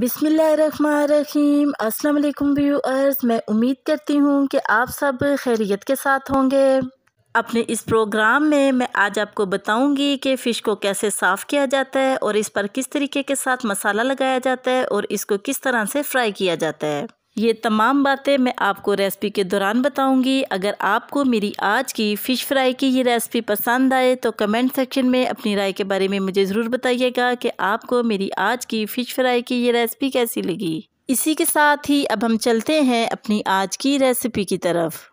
बिसमीम अस्सलाम व्यूअर्स मैं उम्मीद करती हूँ कि आप सब खैरियत के साथ होंगे अपने इस प्रोग्राम में मैं आज आपको बताऊंगी कि फ़िश को कैसे साफ़ किया जाता है और इस पर किस तरीके के साथ मसाला लगाया जाता है और इसको किस तरह से फ्राई किया जाता है ये तमाम बातें मैं आपको रेसिपी के दौरान बताऊंगी अगर आपको मेरी आज की फ़िश फ्राई की ये रेसिपी पसंद आए तो कमेंट सेक्शन में अपनी राय के बारे में मुझे ज़रूर बताइएगा कि आपको मेरी आज की फ़िश फ्राई की ये रेसिपी कैसी लगी इसी के साथ ही अब हम चलते हैं अपनी आज की रेसिपी की तरफ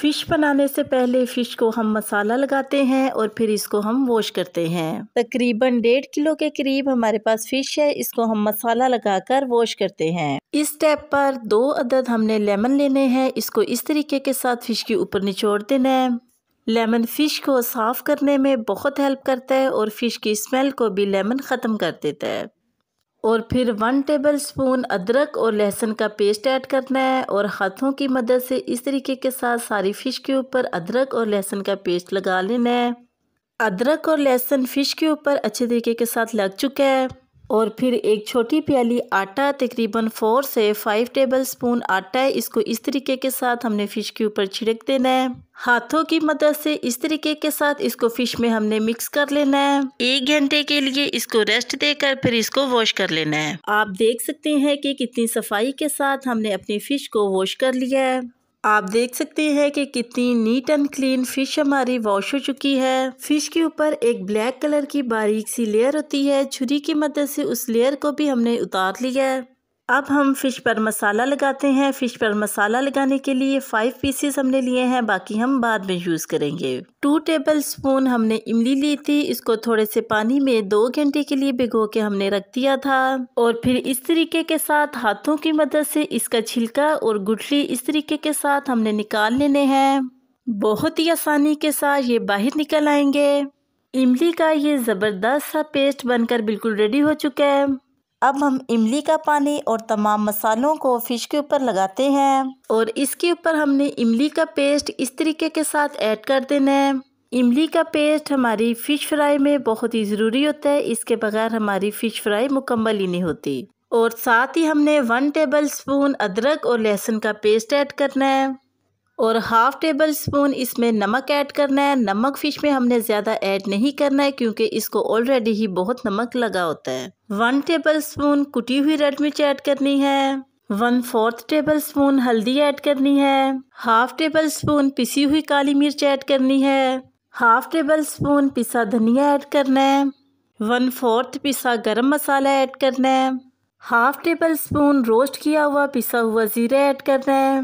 फ़िश बनाने से पहले फ़िश को हम मसाला लगाते हैं और फिर इसको हम वॉश करते हैं तकरीबन डेढ़ किलो के करीब हमारे पास फ़िश है इसको हम मसाला लगाकर वॉश करते हैं इस स्टेप पर दो अदद हमने लेमन लेने हैं इसको इस तरीके के साथ फ़िश के ऊपर निचोड़ देना है लेमन फ़िश को साफ़ करने में बहुत हेल्प करता है और फ़िश की स्मेल को भी लेमन ख़त्म कर देता है और फिर वन टेबल स्पून अदरक और लहसुन का पेस्ट ऐड करना है और हाथों की मदद से इस तरीके के साथ सारी फ़िश के ऊपर अदरक और लहसुन का पेस्ट लगा लेना है अदरक और लहसुन फ़िश के ऊपर अच्छे तरीके के साथ लग चुका है और फिर एक छोटी प्याली आटा तकरीबन फ़ोर से फाइव टेबल स्पून आटा है इसको इस तरीके के साथ हमने फ़िश के ऊपर छिड़क देना है हाथों की मदद से इस तरीके के साथ इसको फ़िश में हमने मिक्स कर लेना है एक घंटे के लिए इसको रेस्ट देकर फिर इसको वॉश कर लेना है आप देख सकते हैं कि कितनी सफाई के साथ हमने अपनी फ़िश को वॉश कर लिया है आप देख सकते हैं कि कितनी नीट एंड क्लीन फ़िश हमारी वॉश हो चुकी है फ़िश के ऊपर एक ब्लैक कलर की बारीक सी लेयर होती है छुरी की मदद से उस लेयर को भी हमने उतार लिया है अब हम फ़िश पर मसाला लगाते हैं फ़िश पर मसाला लगाने के लिए फ़ाइव पीसेस हमने लिए हैं बाकी हम बाद में यूज़ करेंगे टू टेबल स्पून हमने इमली ली थी इसको थोड़े से पानी में दो घंटे के लिए भिगो के हमने रख दिया था और फिर इस तरीके के साथ हाथों की मदद से इसका छिलका और गुठली इस तरीके के साथ हमने निकाल लेने हैं बहुत ही आसानी के साथ ये बाहर निकल आएंगे इमली का ये ज़बरदस्त सा पेस्ट बनकर बिल्कुल रेडी हो चुका है अब हम इमली का पानी और तमाम मसालों को फ़िश के ऊपर लगाते हैं और इसके ऊपर हमने इमली का पेस्ट इस तरीके के साथ ऐड कर देना है इमली का पेस्ट हमारी फ़िश फ्राई में बहुत ही ज़रूरी होता है इसके बगैर हमारी फ़िश फ्राई मुकम्मल ही नहीं होती और साथ ही हमने वन टेबल स्पून अदरक और लहसुन का पेस्ट ऐड करना है और हाफ़ टेबल स्पून इसमें नमक ऐड करना है नमक फ़िश में हमने ज़्यादा ऐड नहीं करना है क्योंकि इसको ऑलरेडी ही बहुत नमक लगा होता है वन टेबल स्पून कुटी हुई रेड मिर्च ऐड करनी है वन फोर्थ टेबल स्पून हल्दी ऐड करनी है हाफ टेबल स्पून पिसी हुई काली मिर्च ऐड करनी है हाफ टेबल स्पून पिसा धनिया ऐड करना है वन फोर्थ पिसा गरम मसाला ऐड करना है हाफ टेबल स्पून रोस्ट किया हुआ पिसा हुआ ज़ीरा ऐड करना है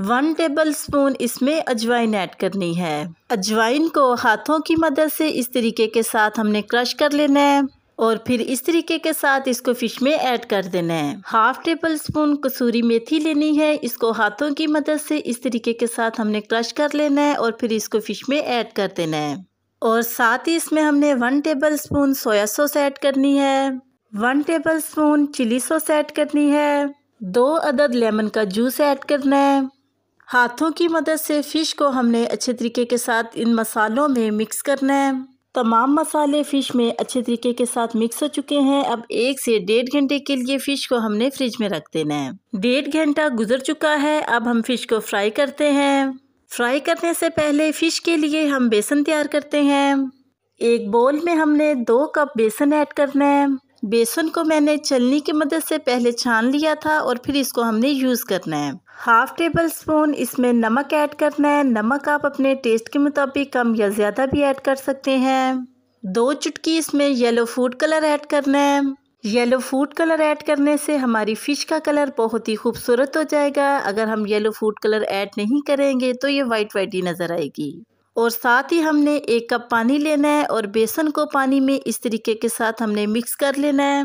वन टेबल स्पून इसमें अजवाइन ऐड करनी है अजवाइन को हाथों की मदद से इस तरीके के साथ हमने क्रश कर लेना है और फिर इस तरीके के साथ इसको फिश में ऐड कर देना है हाफ टेबल स्पून कसूरी मेथी लेनी है इसको हाथों की मदद से इस तरीके के साथ हमने क्रश कर लेना है और फिर इसको फिश में ऐड कर देना है और साथ ही इसमें हमने one tablespoon soya sauce add करनी है one tablespoon chilli sauce add करनी है दो अदद लेमन का जूस ऐड करना है हाथों की मदद से फ़िश को हमने अच्छे तरीके के साथ इन मसालों में मिक्स करना है तमाम मसाले फ़िश में अच्छे तरीके के साथ मिक्स हो चुके हैं अब एक से डेढ़ घंटे के लिए फ़िश को हमने फ्रिज में रख देना है डेढ़ घंटा गुजर चुका है अब हम फ़िश को फ्राई करते हैं फ्राई करने से पहले फ़िश के लिए हम बेसन तैयार करते हैं एक बोल में हमने दो कप बेसन ऐड करना है बेसन को मैंने चलनी की मदद से पहले छान लिया था और फिर इसको हमने यूज़ करना है हाफ टेबल स्पून इसमें नमक ऐड करना है नमक आप अपने टेस्ट के मुताबिक कम या ज़्यादा भी ऐड कर सकते हैं दो चुटकी इसमें येलो फूड कलर ऐड करना है येलो फूड कलर ऐड करने से हमारी फ़िश का कलर बहुत ही खूबसूरत हो जाएगा अगर हम येलो फूड कलर ऐड नहीं करेंगे तो ये वाइट वाइट ही नज़र आएगी और साथ ही हमने एक कप पानी लेना है और बेसन को पानी में इस तरीके के साथ हमने मिक्स कर लेना है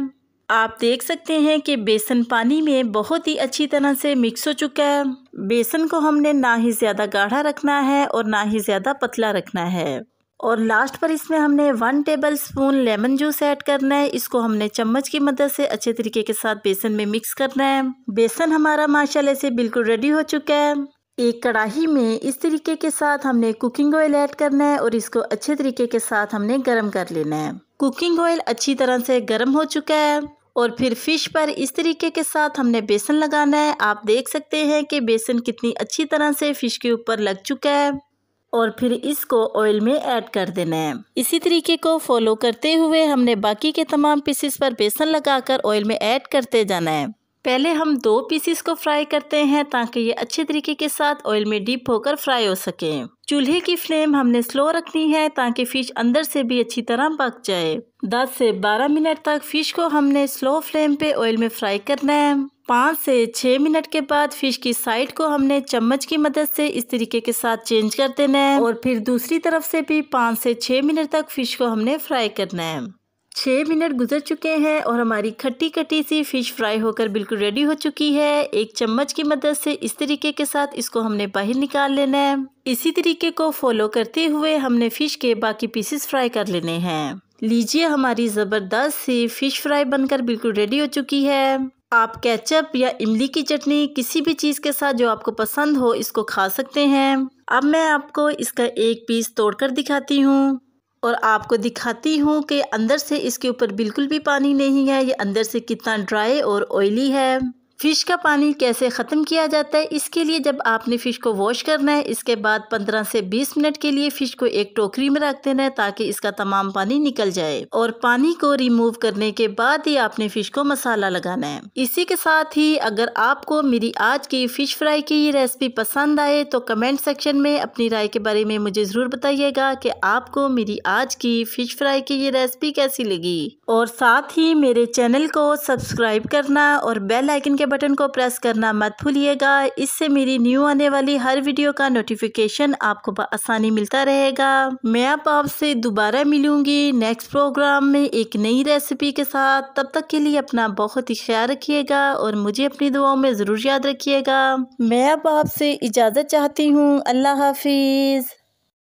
आप देख सकते हैं कि बेसन पानी में बहुत ही अच्छी तरह से मिक्स हो चुका है बेसन को हमने ना ही ज़्यादा गाढ़ा रखना है और ना ही ज़्यादा पतला रखना है और लास्ट पर इसमें हमने one tablespoon lemon juice add करना है इसको हमने चम्मच की मदद से अच्छे तरीके के साथ बेसन में मिक्स करना है बेसन हमारा माशाल्लाह से बिल्कुल रेडी हो चुका है एक कढ़ाही में इस तरीके के साथ हमने कुकिंग ऑयल ऐड करना है और इसको अच्छे तरीके के साथ हमने गर्म कर लेना है कुकिंग ऑयल अच्छी तरह से गर्म हो चुका है और फिर फिश पर इस तरीके के साथ हमने बेसन लगाना है आप देख सकते हैं कि बेसन कितनी अच्छी तरह से फिश के ऊपर लग चुका है और फिर इसको ऑयल में ऐड कर देना है इसी तरीके को फॉलो करते हुए हमने बाकी के तमाम पीसेस पर बेसन लगाकर ऑयल में ऐड करते जाना है पहले हम दो पीसीस को फ्राई करते हैं ताकि ये अच्छे तरीके के साथ ऑयल में डीप होकर फ्राई हो सके चूल्हे की फ्लेम हमने स्लो रखनी है ताकि फ़िश अंदर से भी अच्छी तरह पक जाए 10 से 12 मिनट तक फ़िश को हमने स्लो फ्लेम पे ऑयल में फ्राई करना है पाँच से छः मिनट के बाद फिश की साइड को हमने चम्मच की मदद से इस तरीके के साथ चेंज कर देना है और फिर दूसरी तरफ से भी पाँच से छः मिनट तक फिश को हमने फ्राई करना है छः मिनट गुजर चुके हैं और हमारी खट्टी खट्टी सी फ़िश फ्राई होकर बिल्कुल रेडी हो चुकी है एक चम्मच की मदद से इस तरीके के साथ इसको हमने बाहर निकाल लेना है इसी तरीके को फॉलो करते हुए हमने फ़िश के बाकी पीसेस फ्राई कर लेने हैं लीजिए हमारी ज़बरदस्त सी फ़िश फ्राई बनकर बिल्कुल रेडी हो चुकी है आप कैचअप या इमली की चटनी किसी भी चीज़ के साथ जो आपको पसंद हो इसको खा सकते हैं अब मैं आपको इसका एक पीस तोड़कर दिखाती हूँ और आपको दिखाती हूँ कि अंदर से इसके ऊपर बिल्कुल भी पानी नहीं है ये अंदर से कितना ड्राई और ऑयली है फ़िश का पानी कैसे ख़त्म किया जाता है इसके लिए जब आपने फ़िश को वॉश करना है इसके बाद 15 से 20 मिनट के लिए फ़िश को एक टोकरी में रख देना है ताकि इसका तमाम पानी निकल जाए और पानी को रिमूव करने के बाद ही आपने फ़िश को मसाला लगाना है इसी के साथ ही अगर आपको मेरी आज की फ़िश फ्राई की ये रेसिपी पसंद आए तो कमेंट सेक्शन में अपनी राय के बारे में मुझे ज़रूर बताइएगा कि आपको मेरी आज की फ़िश फ्राई की ये रेसिपी कैसी लगी और साथ ही मेरे चैनल को सब्सक्राइब करना और बेल आइकन के बटन को प्रेस करना मत भूलिएगा इससे मेरी न्यू आने वाली हर वीडियो का नोटिफिकेशन आपको आसानी मिलता रहेगा मैं अब आपसे दोबारा मिलूंगी नेक्स्ट प्रोग्राम में एक नई रेसिपी के साथ तब तक के लिए अपना बहुत ही ख्याल रखिएगा और मुझे अपनी दुआओं में ज़रूर याद रखिएगा मैं अब आपसे इजाज़त चाहती हूँ अल्लाह हाफिज़